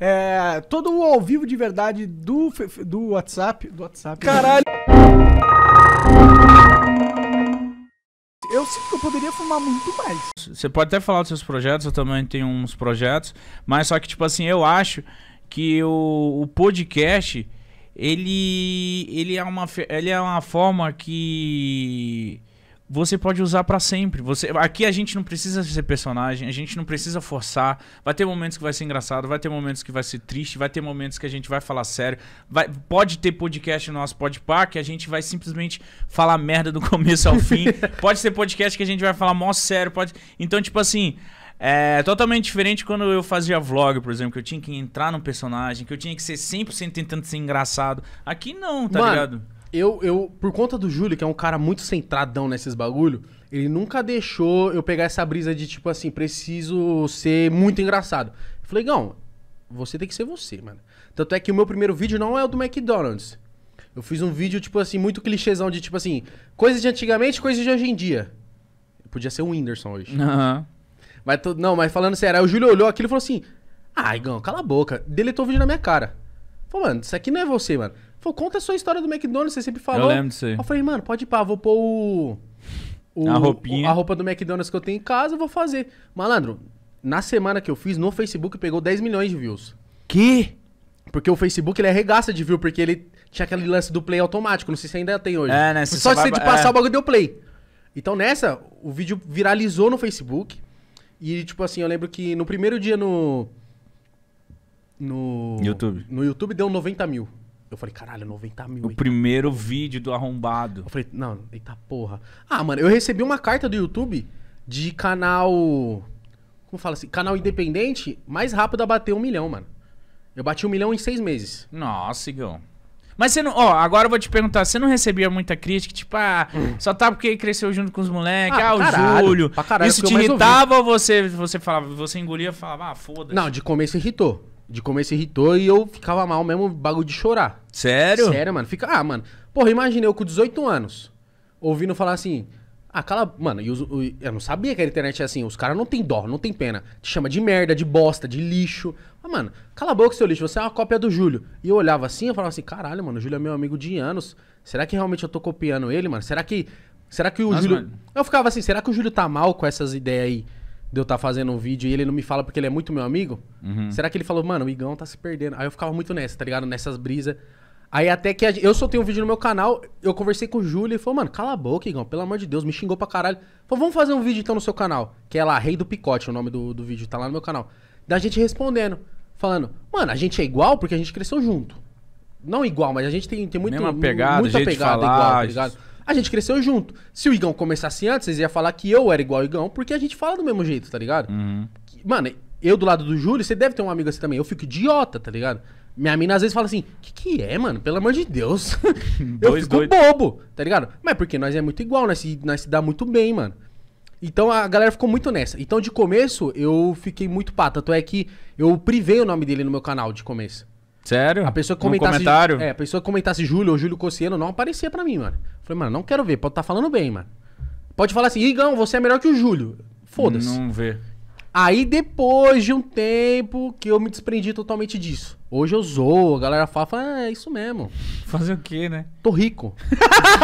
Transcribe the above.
É, todo o ao vivo de verdade do, do WhatsApp. Do WhatsApp. Né? Caralho! Eu sinto que eu poderia fumar muito mais. Você pode até falar dos seus projetos, eu também tenho uns projetos, mas só que, tipo assim, eu acho que o, o podcast, ele, ele, é uma, ele é uma forma que você pode usar para sempre. Você, aqui a gente não precisa ser personagem, a gente não precisa forçar. Vai ter momentos que vai ser engraçado, vai ter momentos que vai ser triste, vai ter momentos que a gente vai falar sério. Vai, pode ter podcast no nosso podpar que a gente vai simplesmente falar merda do começo ao fim. pode ser podcast que a gente vai falar mó sério, pode. Então, tipo assim, é totalmente diferente quando eu fazia vlog, por exemplo, que eu tinha que entrar num personagem, que eu tinha que ser 100% tentando ser engraçado. Aqui não, tá Mano, ligado? Eu, eu, por conta do Júlio, que é um cara muito centradão nesses bagulho, ele nunca deixou eu pegar essa brisa de tipo assim, preciso ser muito engraçado. Eu falei, Gão, você tem que ser você, mano. Tanto é que o meu primeiro vídeo não é o do McDonald's. Eu fiz um vídeo, tipo assim, muito clichêzão de tipo assim, coisas de antigamente, coisas de hoje em dia. Podia ser o Whindersson hoje. Uhum. Mas não, mas falando sério, aí o Júlio olhou aquilo e falou assim: Ai, Gão, cala a boca. Deletou o vídeo na minha cara. Falou, mano, isso aqui não é você, mano. Falou, conta a sua história do McDonald's, você sempre falou. Eu lembro disso aí. Eu falei, mano, pode ir pá, vou pôr o, o, a roupinha. O, a roupa do McDonald's que eu tenho em casa, vou fazer. Malandro, na semana que eu fiz, no Facebook, pegou 10 milhões de views. Que? Porque o Facebook, ele arregaça de view, porque ele tinha aquele lance do play automático, não sei se ainda tem hoje. É, né? Se só, só se você passar é. o bagulho deu play. Então nessa, o vídeo viralizou no Facebook. E, tipo assim, eu lembro que no primeiro dia no. No. YouTube. No YouTube deu 90 mil. Eu falei, caralho, 90 mil. O eita, primeiro vídeo do arrombado. Eu falei, não, eita porra. Ah, mano, eu recebi uma carta do YouTube de canal. Como fala assim? Canal independente, mais rápido a bater um milhão, mano. Eu bati um milhão em seis meses. Nossa, Igão. Mas você não. Ó, agora eu vou te perguntar, você não recebia muita crítica, tipo, ah, hum. só tá porque cresceu junto com os moleques, ah, ah o caralho, Júlio. Caralho, é isso te irritava ou você, você falava, você engolia e falava, ah, foda-se. Não, de começo irritou. De começo irritou e eu ficava mal mesmo, bagulho de chorar. Sério? Sério, mano. Fica, ah, mano. Porra, imagina eu com 18 anos, ouvindo falar assim, ah, cala. Mano, eu, não sabia que a internet é assim. Os caras não tem dó, não tem pena. Te chama de merda, de bosta, de lixo. Mas, ah, mano, cala a boca, seu lixo. Você é uma cópia do Júlio. E eu olhava assim eu falava assim: caralho, mano, o Júlio é meu amigo de anos. Será que realmente eu tô copiando ele, mano? Será que. Será que o Mas, Júlio. Mano. Eu ficava assim: será que o Júlio tá mal com essas ideias aí? de eu estar tá fazendo um vídeo e ele não me fala porque ele é muito meu amigo? Uhum. Será que ele falou, mano, o Igão tá se perdendo? Aí eu ficava muito nessa, tá ligado? Nessas brisas. Aí até que a... eu soltei um vídeo no meu canal, eu conversei com o Júlio e falou, mano, cala a boca, Igão, pelo amor de Deus, me xingou pra caralho. Falou, vamos fazer um vídeo então no seu canal, que é lá, Rei do Picote, o nome do, do vídeo, tá lá no meu canal. Da gente respondendo, falando, mano, a gente é igual porque a gente cresceu junto. Não igual, mas a gente tem, tem muito, Mesma pegada, muita pegada falar, igual, tá ligado? A gente cresceu junto. Se o Igão começasse antes, vocês iam falar que eu era igual ao Igão, porque a gente fala do mesmo jeito, tá ligado? Uhum. Mano, eu do lado do Júlio, você deve ter um amigo assim também. Eu fico idiota, tá ligado? Minha mina às vezes fala assim: que que é, mano? Pelo amor de Deus. eu dois, fico dois. bobo, tá ligado? Mas porque nós é muito igual, nós se, nós se dá muito bem, mano. Então a galera ficou muito nessa. Então de começo eu fiquei muito pá. Tanto é que eu privei o nome dele no meu canal de começo. Sério? A pessoa comentasse, comentário? É, a pessoa comentasse Júlio ou Júlio Cossiano não aparecia para mim, mano. Falei, mano, não quero ver, pode estar tá falando bem, mano. Pode falar assim, Igão, você é melhor que o Júlio. Foda-se. Não vê. Aí depois de um tempo que eu me desprendi totalmente disso. Hoje eu zoo, a galera fala, fala ah, é isso mesmo. Fazer o quê, né? Tô rico.